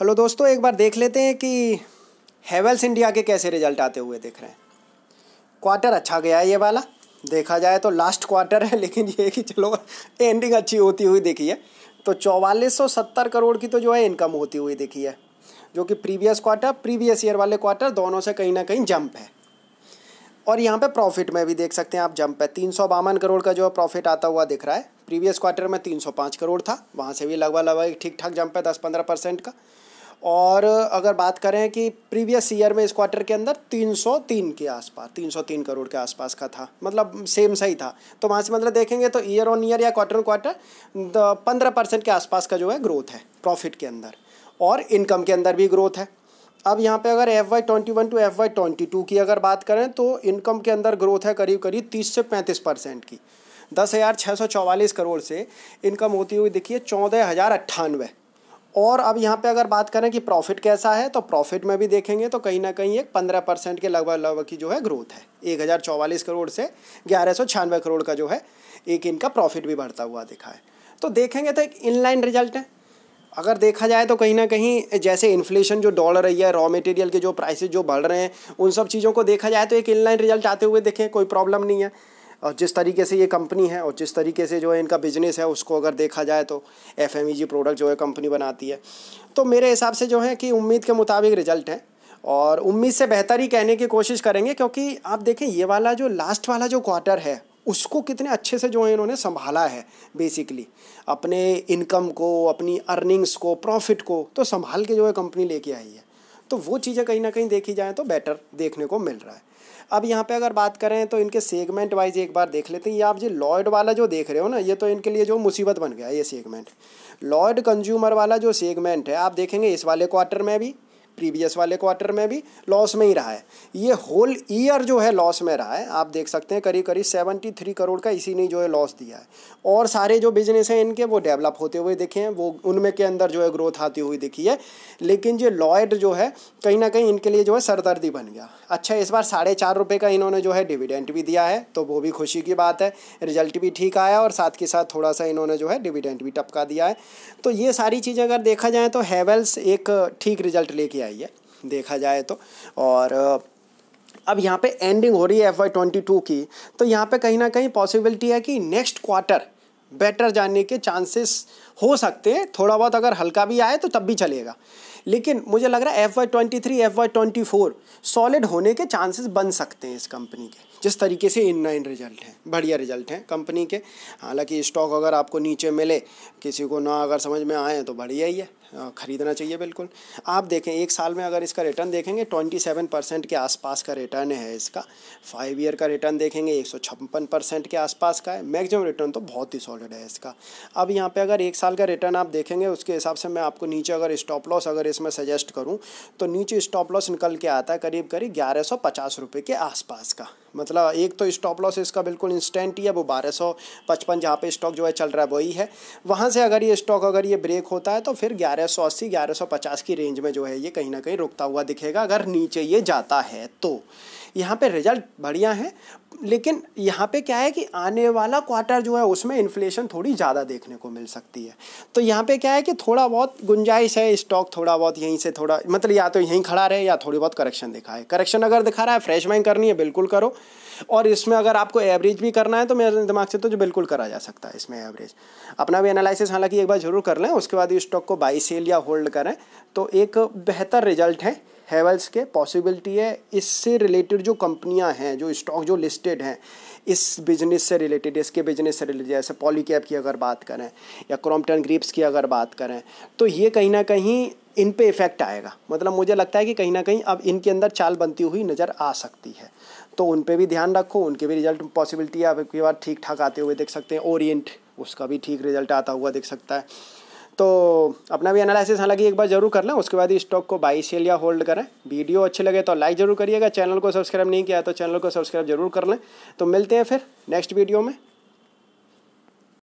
hello दोस्तों एक बार देख लेते हैं कि हेवेल्स इंडिया के कैसे रिजल्ट आते हुए देख रहे हैं क्वार्टर अच्छा गया है ये वाला देखा जाए तो लास्ट क्वार्टर है लेकिन ये कि चलो एंडिंग अच्छी होती हुई देखी है तो चौवालीस सौ सत्तर करोड़ की तो जो है इनकम होती हुई देखी है जो कि प्रीवियस क्वार्टर प्रीवियस ईयर वाले क्वार्टर दोनों से कहीं ना कहीं जंप है और यहाँ पे प्रॉफिट में भी देख सकते हैं आप जंप है तीन सौ बावन करोड़ का जो है प्रॉफिट आता हुआ दिख रहा है प्रीवियस क्वार्टर में तीन सौ पाँच करोड़ था वहाँ से भी लगभग लगभग ठीक ठाक जंप है दस पंद्रह परसेंट का और अगर बात करें कि प्रीवियस ईयर में इस क्वार्टर के अंदर 303 के आसपास 303 करोड़ के आसपास का था मतलब सेम सही था तो वहाँ से मतलब देखेंगे तो ईयर ऑन ईयर या क्वार्टर ऑन क्वार्टर पंद्रह परसेंट के आसपास का जो है ग्रोथ है प्रॉफिट के अंदर और इनकम के अंदर भी ग्रोथ है अब यहाँ पे अगर F Y twenty one to F Y twenty two की अगर बात करें तो इनकम के अंदर ग्रोथ है करीब करीब तीस से पैंतीस परसेंट की दस हज़ार छः सौ चौवालीस करोड़ से इनकम होती हुई देखिए चौदह हज़ार अट्ठानवे और अब यहाँ पे अगर बात करें कि प्रॉफिट कैसा है तो प्रॉफिट में भी देखेंगे तो कहीं ना कहीं एक पंद्रह परसेंट के लगभग लगभग की जो है ग्रोथ है एक हज़ार चौवालीस करोड़ से ग्यारह सौ छियानवे करोड़ का जो है एक इनका प्रॉफिट भी बढ़ता हुआ दिखा है तो देखेंगे तो एक इनलाइन रिजल्ट है अगर देखा जाए तो कहीं ना कहीं जैसे इन्फ्लेशन जो डॉल रही है रॉ मटेरियल के जो प्राइसेज जो बढ़ रहे हैं उन सब चीज़ों को देखा जाए तो एक इनलाइन रिजल्ट आते हुए देखें कोई प्रॉब्लम नहीं है और जिस तरीके से ये कंपनी है और जिस तरीके से जो है इनका बिजनेस है उसको अगर देखा जाए तो एफ प्रोडक्ट e जो है कंपनी बनाती है तो मेरे हिसाब से जो है कि उम्मीद के मुताबिक रिजल्ट है और उम्मीद से बेहतर ही कहने की कोशिश करेंगे क्योंकि आप देखें ये वाला जो लास्ट वाला जो क्वार्टर है उसको कितने अच्छे से जो है इन्होंने संभाला है बेसिकली अपने इनकम को अपनी अर्निंग्स को प्रॉफिट को तो संभाल के जो है कंपनी लेके आई है तो वो चीज़ें कहीं ना कहीं देखी जाएँ तो बेटर देखने को मिल रहा है अब यहाँ पे अगर बात करें तो इनके सेगमेंट वाइज एक बार देख लेते हैं ये आप जी लॉयड वाला जो देख रहे हो ना ये तो इनके लिए जो मुसीबत बन गया ये सेगमेंट लॉयड कंज्यूमर वाला जो सेगमेंट है आप देखेंगे इस वाले क्वार्टर में भी प्रीवियस वाले क्वार्टर में भी लॉस में ही रहा है ये होल ईयर जो है लॉस में रहा है आप देख सकते हैं करीब करीब सेवेंटी थ्री करोड़ का इसी ने जो है लॉस दिया है और सारे जो बिजनेस हैं इनके वो डेवलप होते हुए दिखे हैं वो उनमें के अंदर जो है ग्रोथ आती हुई दिखी है लेकिन जो लॉयड जो है कहीं ना कहीं इनके लिए जो है सरदर्दी बन गया अच्छा इस बार साढ़े चार रुपये का इन्होंने जो है डिविडेंट भी दिया है तो वो भी खुशी की बात है रिजल्ट भी ठीक आया और साथ के साथ थोड़ा सा इन्होंने जो है डिविडेंट भी टपका दिया है तो ये सारी चीज़ें अगर देखा जाए तो हैवेल्स एक ठीक रिजल्ट लेके आए आई है देखा जाए तो और अब यहाँ पे एंडिंग हो रही है एफ वाई ट्वेंटी टू की तो यहाँ पे कहीं ना कहीं पॉसिबिलिटी है कि नेक्स्ट क्वार्टर बेटर जाने के चांसेस हो सकते हैं थोड़ा बहुत अगर हल्का भी आए तो तब भी चलेगा लेकिन मुझे लग रहा है F Y twenty three F Y twenty four solid होने के चांसेस बन सकते हैं इस कंपनी के जिस तरीके से इन नाइन रिजल्ट हैं बढ़िया रिजल्ट हैं कंपनी के हालांकि स्टॉक अगर आपको नीचे मिले किसी को ना अगर समझ में आए तो बढ़िया ही है ख़रीदना चाहिए बिल्कुल आप देखें एक साल में अगर इसका रिटर्न देखेंगे ट्वेंटी सेवन परसेंट के आसपास का रिटर्न है इसका फाइव ईयर का रिटर्न देखेंगे एक सौ छप्पन परसेंट के आसपास का है मैक्सिमम रिटर्न तो बहुत ही सॉलिड है इसका अब यहाँ पे अगर एक साल का रिटर्न आप देखेंगे उसके हिसाब से मैं आपको नीचे अगर स्टॉप लॉस अगर इसमें सजेस्ट करूँ तो नीचे स्टॉप लॉस निकल के आता है करीब करीब ग्यारह सौ पचास रुपये के आसपास का मतलब एक तो स्टॉप लॉस इसका बिल्कुल इंस्टेंट ही है वो बारह सौ पचपन जहाँ पर स्टॉक जो है चल रहा है वही है वहाँ से अगर ये स्टॉक अगर ये ब्रेक होता है तो फिर ग्यारह सौ अस्सी ग्यारह सौ पचास की रेंज में जो है ये कहीं ना कहीं रुकता हुआ दिखेगा अगर नीचे ये जाता है तो यहाँ पे रिजल्ट बढ़िया है लेकिन यहाँ पे क्या है कि आने वाला क्वार्टर जो है उसमें इन्फ्लेशन थोड़ी ज़्यादा देखने को मिल सकती है तो यहाँ पे क्या है कि थोड़ा बहुत गुंजाइश है स्टॉक थोड़ा बहुत यहीं से थोड़ा मतलब या तो यहीं खड़ा रहे या थोड़ी बहुत करेक्शन दिखाए करेक्शन अगर दिखा रहा है फ्रेश बाइंग करनी है बिल्कुल करो और इसमें अगर आपको एवरेज भी करना है तो मेरे दिमाग से तो जो बिल्कुल करा जा सकता है इसमें एवरेज अपना भी एनालिसिस हालांकि एक बार ज़रूर कर लें उसके बाद स्टॉक को बाई सेल या होल्ड करें तो एक बेहतर रिजल्ट है हैवल्स के पॉसिबिलिटी है इससे रिलेटेड जो कंपनियां हैं जो स्टॉक जो लिस्टेड हैं इस बिजनेस से रिलेटेड इसके बिजनेस से रिलेटेड जैसे पॉलीकैप की अगर बात करें या क्रॉम्पटन ग्रीप्स की अगर बात करें तो ये कहीं ना कहीं इन पे इफ़ेक्ट आएगा मतलब मुझे लगता है कि कहीं ना कहीं अब इनके अंदर चाल बनती हुई नज़र आ सकती है तो उन पे भी ध्यान रखो उनके भी रिजल्ट पॉसिबिलिटी आप एक बार ठीक ठाक आते हुए देख सकते हैं ओरिएंट उसका भी ठीक रिजल्ट आता हुआ देख सकता है तो अपना भी एनालिसिस हालांकि एक बार जरूर कर लें उसके बाद ही स्टॉक को बाई सेल या होल्ड करें वीडियो अच्छे लगे तो लाइक जरूर करिएगा चैनल को सब्सक्राइब नहीं किया तो चैनल को सब्सक्राइब जरूर कर लें तो मिलते हैं फिर नेक्स्ट वीडियो में